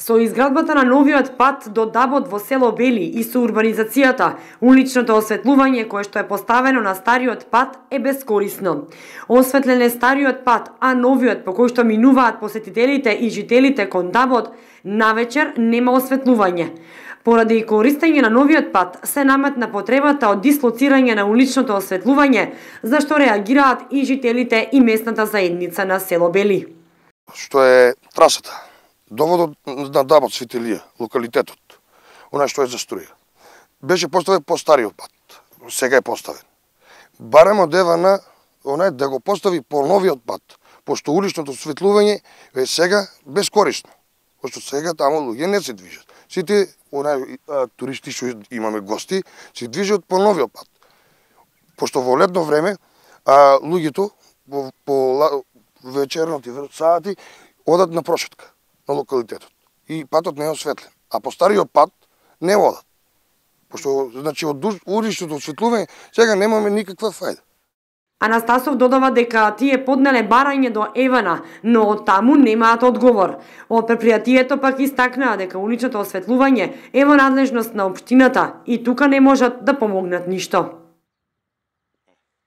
Со изградбата на новиот пат до Дабот во село Бели и со урбанизацијата, уличното осветлување кое што е поставено на стариот пат е бескорисно. Осветлен е стариот пат, а новиот по кој што минуваат посетителите и жителите кон Дабот, навечер нема осветлување. Поради користење на новиот пат се наметна потребата од дислоцирање на уличното осветлување, за што реагираат и жителите и местната заедница на село Бели. Што е трасата? доводот на Дабот, Светилија, локалитетот, она што е заструја. Беше поставен по стариот пат, сега е поставен. од Евана, на е да го постави по новиот пат, пошто уличното светлување е сега безкорисно, Пошто сега таму луѓе не се движат. Сите она, туристи што имаме гости се движат по новиот пат. Пошто во летно време а, луѓето по, по вечерните сати одат на прошетка на локалитетот. И патот не е осветлен. А по стариот пат не водат. Пошто, значи, од уричното осветлување сега немаме никаква фајда. Анастасов додава дека тие поднеле барање до Евана, но од таму немаат одговор. Од предпријатието пак истакнаа дека уличното осветлување е во надлежност на општината и тука не можат да помогнат ништо.